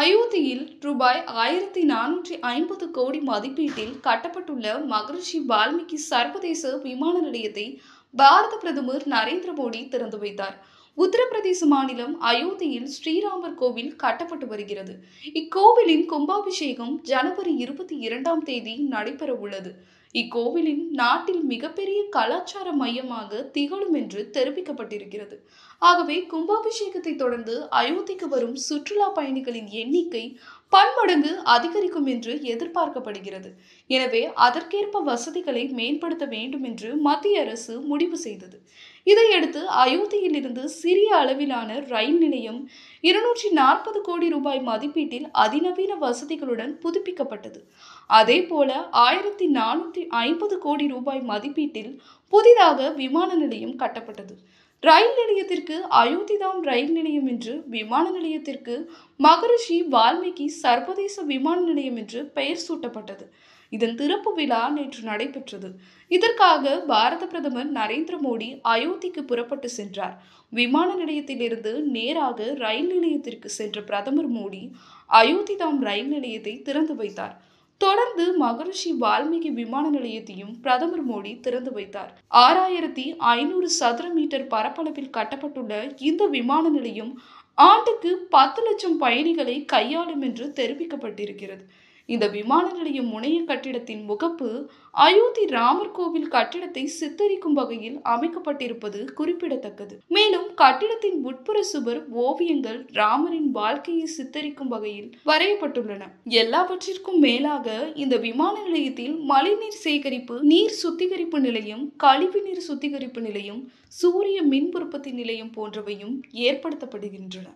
அயோத்தியில் ரூபாய் ஆயிரத்தி நானூற்றி ஐம்பது கோடி மதிப்பீட்டில் கட்டப்பட்டுள்ள மகரிஷி வால்மீகி சர்வதேச விமான நிலையத்தை பாரத பிரதமர் நரேந்திர மோடி திறந்து வைத்தார் உத்தரப்பிரதேச மாநிலம் அயோத்தியில் ஸ்ரீராமர் கோவில் கட்டப்பட்டு வருகிறது இக்கோவிலின் கும்பாபிஷேகம் ஜனவரி இருபத்தி இரண்டாம் தேதி நடைபெற உள்ளது இக்கோவிலின் நாட்டில் மிகப்பெரிய கலாச்சார மையமாக திகழும் என்று தெரிவிக்கப்பட்டிருக்கிறது ஆகவே கும்பாபிஷேகத்தை தொடர்ந்து அயோத்திக்கு வரும் சுற்றுலா பயணிகளின் எண்ணிக்கை பன்மடங்கு அதிகரிக்கும் என்று எதிர்பார்க்கப்படுகிறது எனவே அதற்கேற்ப வசதிகளை மேம்படுத்த வேண்டும் என்று மத்திய அரசு முடிவு செய்தது இதையடுத்து அயோத்தியிலிருந்து சிறிய அளவிலான ரயில் நிலையம் இருநூற்றி நாற்பது கோடி ரூபாய் மதிப்பீட்டில் அதிநவீன வசதிகளுடன் புதுப்பிக்கப்பட்டது அதே போல ஆயிரத்தி நானூற்றி ஐம்பது கோடி ரூபாய் மதிப்பீட்டில் புதிதாக விமான நிலையம் கட்டப்பட்டது ரயில் நிலையத்திற்கு அயோத்திதாம் ரயில் நிலையம் என்று விமான நிலையத்திற்கு மகரிஷி வால்மீகி சர்வதேச விமான நிலையம் என்று பெயர் சூட்டப்பட்டது இதன் திறப்பு விழா நேற்று நடைபெற்றது இதற்காக பாரத பிரதமர் நரேந்திர மோடி அயோத்திக்கு புறப்பட்டு சென்றார் விமான நிலையத்திலிருந்து நேராக ரயில் நிலையத்திற்கு சென்ற பிரதமர் மோடி அயோத்திதாம் ரயில் நிலையத்தை திறந்து வைத்தார் தொடர்ந்து மகரிஷி வால்மீகி விமான நிலையத்தையும் பிரதமர் மோடி திறந்து வைத்தார் ஆறாயிரத்தி ஐநூறு சதுர மீட்டர் பரப்பளவில் கட்டப்பட்டுள்ள இந்த விமான நிலையம் ஆண்டுக்கு பத்து லட்சம் பயணிகளை கையாளும் என்று தெரிவிக்கப்பட்டிருக்கிறது இந்த விமான நிலைய முனைய கட்டிடத்தின் முகப்பு அயோத்தி ராமர் கோவில் கட்டிடத்தை சித்தரிக்கும் வகையில் அமைக்கப்பட்டிருப்பது குறிப்பிடத்தக்கது மேலும் கட்டிடத்தின் உட்புற சுவர் ஓவியங்கள் ராமரின் வாழ்க்கையை சித்தரிக்கும் வகையில் வரையப்பட்டுள்ளன எல்லாவற்றிற்கும் மேலாக இந்த விமான நிலையத்தில் மழைநீர் சேகரிப்பு நீர் சுத்திகரிப்பு நிலையம் கழிவு நீர் சுத்திகரிப்பு நிலையம் சூரிய மின் உற்பத்தி நிலையம் போன்றவையும் ஏற்படுத்தப்படுகின்றன